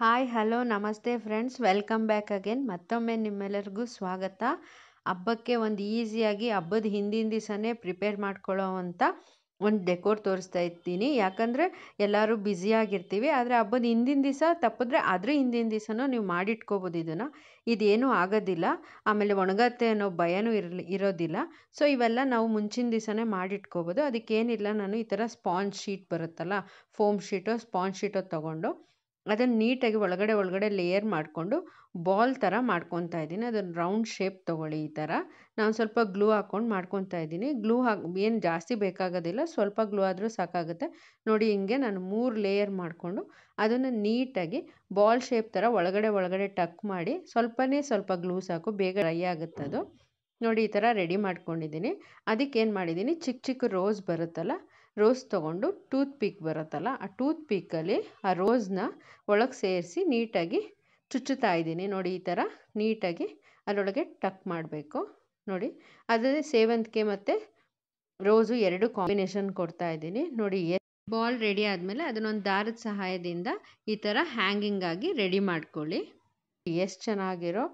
hi hello ನಮಸ್ತೆ friends welcome back again ಮತ್ತೊಮ್ಮೆ ನಿಮ್ಮೆಲ್ಲರಿಗೂ ಸ್ವಾಗತ ಹಬ್ಬಕ್ಕೆ ಒಂದು ಈಸಿಯಾಗಿ ಹಬ್ಬದ ಹಿಂದಿನ ದಿವಸನೇ ಪ್ರಿಪೇರ್ ಮಾಡ್ಕೊಳ್ಳೋ ಅಂತ ಒಂದು ಡೆಕೋರ್ ತೋರಿಸ್ತಾ ಇದ್ದೀನಿ ಯಾಕಂದರೆ ಎಲ್ಲರೂ ಬ್ಯುಸಿಯಾಗಿರ್ತೀವಿ ಆದರೆ ಹಬ್ಬದ ಹಿಂದಿನ ದಿವಸ ತಪ್ಪಿದ್ರೆ ಅದ್ರ ಹಿಂದಿನ ದಿವಸನೂ ನೀವು ಮಾಡಿಟ್ಕೋಬೋದು ಇದನ್ನು ಇದೇನೂ ಆಗೋದಿಲ್ಲ ಆಮೇಲೆ ಒಣಗತ್ತೆ ಅನ್ನೋ ಭಯನೂ ಇರಲಿ ಇರೋದಿಲ್ಲ ಸೊ ಇವೆಲ್ಲ ನಾವು ಮುಂಚಿನ ದಿವಸನೇ ಮಾಡಿಟ್ಕೋಬೋದು ಅದಕ್ಕೇನಿಲ್ಲ ನಾನು ಈ ಥರ ಸ್ಪಾಂಜ್ ಶೀಟ್ ಬರುತ್ತಲ್ಲ ಫೋಮ್ ಶೀಟೋ ಸ್ಪಾಂಜ್ ಶೀಟೋ ತೊಗೊಂಡು ಅದನ್ನು ನೀಟಾಗಿ ಒಳಗಡೆ ಒಳಗಡೆ ಲೇಯರ್ ಮಾಡಿಕೊಂಡು ಬಾಲ್ ಥರ ಮಾಡ್ಕೊತಾ ಇದ್ದೀನಿ ಅದನ್ನು ರೌಂಡ್ ಶೇಪ್ ತೊಗೊಳ್ಳಿ ಈ ಥರ ನಾನು ಸ್ವಲ್ಪ ಗ್ಲೂ ಹಾಕ್ಕೊಂಡು ಮಾಡ್ಕೊತಾ ಇದ್ದೀನಿ ಗ್ಲೂ ಹಾಕಿ ಏನು ಜಾಸ್ತಿ ಬೇಕಾಗೋದಿಲ್ಲ ಸ್ವಲ್ಪ ಗ್ಲೂ ಆದರೂ ಸಾಕಾಗುತ್ತೆ ನೋಡಿ ಹಿಂಗೆ ನಾನು ಮೂರು ಲೇಯರ್ ಮಾಡಿಕೊಂಡು ಅದನ್ನು ನೀಟಾಗಿ ಬಾಲ್ ಶೇಪ್ ಥರ ಒಳಗಡೆ ಒಳಗಡೆ ಟಕ್ ಮಾಡಿ ಸ್ವಲ್ಪನೇ ಸ್ವಲ್ಪ ಗ್ಲೂ ಸಾಕು ಬೇಗ ಡ್ರೈ ಆಗುತ್ತದು ನೋಡಿ ಈ ಥರ ರೆಡಿ ಮಾಡ್ಕೊಂಡಿದ್ದೀನಿ ಅದಕ್ಕೇನು ಮಾಡಿದ್ದೀನಿ ಚಿಕ್ಕ ಚಿಕ್ಕ ರೋಸ್ ಬರುತ್ತಲ್ಲ ರೋಸ್ ತೊಗೊಂಡು ಟೂತ್ ಪೀಕ್ ಬರುತ್ತಲ್ಲ ಆ ಟೂತ್ ಪೀಕಲ್ಲಿ ಆ ರೋಸ್ನ ಒಳಗೆ ಸೇರಿಸಿ ನೀಟಾಗಿ ಚುಚ್ಚುತ್ತಾ ಇದ್ದೀನಿ ನೋಡಿ ಈ ಥರ ನೀಟಾಗಿ ಅದರೊಳಗೆ ಟಕ್ ಮಾಡಬೇಕು ನೋಡಿ ಅದೇ ಸೇವಂತಿಗೆ ಮತ್ತು ರೋಸು ಎರಡು ಕಾಂಬಿನೇಷನ್ ಕೊಡ್ತಾ ಇದ್ದೀನಿ ನೋಡಿ ಬಾಲ್ ರೆಡಿ ಆದಮೇಲೆ ಅದನ್ನೊಂದು ದಾರದ ಸಹಾಯದಿಂದ ಈ ಥರ ಹ್ಯಾಂಗಿಂಗ್ ಆಗಿ ರೆಡಿ ಮಾಡ್ಕೊಳ್ಳಿ ಎಷ್ಟು ಚೆನ್ನಾಗಿರೋ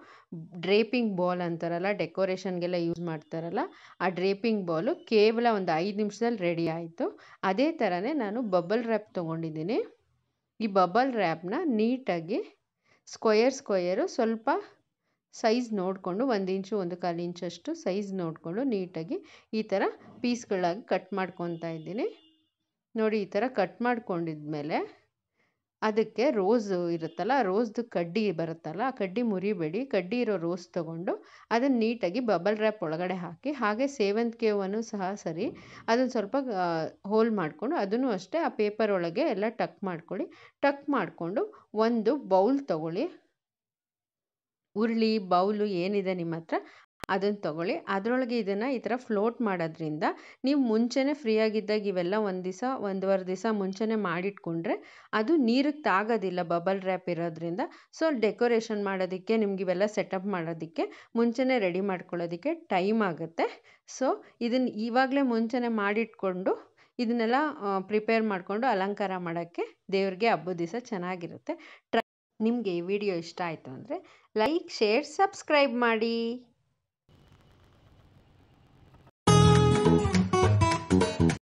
ಡ್ರೇಪಿಂಗ್ ಬಾಲ್ ಅಂತಾರಲ್ಲ ಡೆಕೋರೇಷನ್ಗೆಲ್ಲ ಯೂಸ್ ಮಾಡ್ತಾರಲ್ಲ ಆ ಡ್ರೇಪಿಂಗ್ ಬಾಲು ಕೇವಲ ಒಂದು ಐದು ನಿಮಿಷದಲ್ಲಿ ರೆಡಿ ಆಯಿತು ಅದೇ ಥರನೇ ನಾನು ಬಬಲ್ ರ್ಯಾಪ್ ತೊಗೊಂಡಿದ್ದೀನಿ ಈ ಬಬಲ್ ರ್ಯಾಪ್ನ ನೀಟಾಗಿ ಸ್ಕ್ವಯರ್ ಸ್ಕ್ವಯರು ಸ್ವಲ್ಪ ಸೈಜ್ ನೋಡಿಕೊಂಡು ಒಂದು ಇಂಚು ಒಂದು ಕಾಲು ಇಂಚಷ್ಟು ಸೈಜ್ ನೋಡಿಕೊಂಡು ನೀಟಾಗಿ ಈ ಥರ ಪೀಸ್ಗಳಾಗಿ ಕಟ್ ಮಾಡ್ಕೊತಾ ಇದ್ದೀನಿ ನೋಡಿ ಈ ಥರ ಕಟ್ ಮಾಡ್ಕೊಂಡಿದ್ಮೇಲೆ ಅದಕ್ಕೆ ರೋಸ್ ಇರುತ್ತಲ್ಲ ರೋಸ್ದು ಕಡ್ಡಿ ಬರುತ್ತಲ್ಲ ಆ ಕಡ್ಡಿ ಮುರಿಬೇಡಿ ಕಡ್ಡಿ ಇರೋ ರೋಸ್ ತೊಗೊಂಡು ಅದನ್ನು ನೀಟಾಗಿ ಬಬಲ್ ರ್ಯಾಪ್ ಒಳಗಡೆ ಹಾಕಿ ಹಾಗೆ ಸೇವಂತಿಗೆ ಹೂವನ್ನು ಸಹ ಸರಿ ಅದನ್ನು ಸ್ವಲ್ಪ ಹೋಲ್ ಮಾಡಿಕೊಂಡು ಅದನ್ನು ಅಷ್ಟೇ ಆ ಪೇಪರ್ ಒಳಗೆ ಎಲ್ಲ ಟಕ್ ಮಾಡ್ಕೊಳ್ಳಿ ಟಕ್ ಮಾಡಿಕೊಂಡು ಒಂದು ಬೌಲ್ ತಗೊಳ್ಳಿ ಉರುಳಿ ಬೌಲು ಏನಿದೆ ನಿಮ್ಮ ಹತ್ರ ಅದನ್ನು ತೊಗೊಳ್ಳಿ ಅದರೊಳಗೆ ಇದನ್ನು ಈ ಥರ ಫ್ಲೋಟ್ ಮಾಡೋದ್ರಿಂದ ನೀವು ಮುಂಚೆನೇ ಫ್ರೀ ಆಗಿದ್ದಾಗ ಇವೆಲ್ಲ ಒಂದು ದಿವಸ ಒಂದುವರೆ ದಿವಸ ಮುಂಚೆನೇ ಮಾಡಿಟ್ಕೊಂಡ್ರೆ ಅದು ನೀರಿಗೆ ತಾಗೋದಿಲ್ಲ ಬಬಲ್ ರ್ಯಾಪ್ ಇರೋದ್ರಿಂದ ಸೊ ಡೆಕೋರೇಷನ್ ಮಾಡೋದಕ್ಕೆ ನಿಮ್ಗೆ ಇವೆಲ್ಲ ಸೆಟಪ್ ಮಾಡೋದಕ್ಕೆ ಮುಂಚೆನೇ ರೆಡಿ ಮಾಡ್ಕೊಳ್ಳೋದಕ್ಕೆ ಟೈಮ್ ಆಗುತ್ತೆ ಸೊ ಇದನ್ನು ಇವಾಗಲೇ ಮುಂಚೆನೇ ಮಾಡಿಟ್ಕೊಂಡು ಇದನ್ನೆಲ್ಲ ಪ್ರಿಪೇರ್ ಮಾಡಿಕೊಂಡು ಅಲಂಕಾರ ಮಾಡೋಕ್ಕೆ ದೇವ್ರಿಗೆ ಹಬ್ಬದ ದಿವಸ ಚೆನ್ನಾಗಿರುತ್ತೆ ಟ್ರೈ ನಿಮಗೆ ಈ ವಿಡಿಯೋ ಇಷ್ಟ ಆಯಿತು ಅಂದರೆ ಲೈಕ್ ಶೇರ್ ಸಬ್ಸ್ಕ್ರೈಬ್ ಮಾಡಿ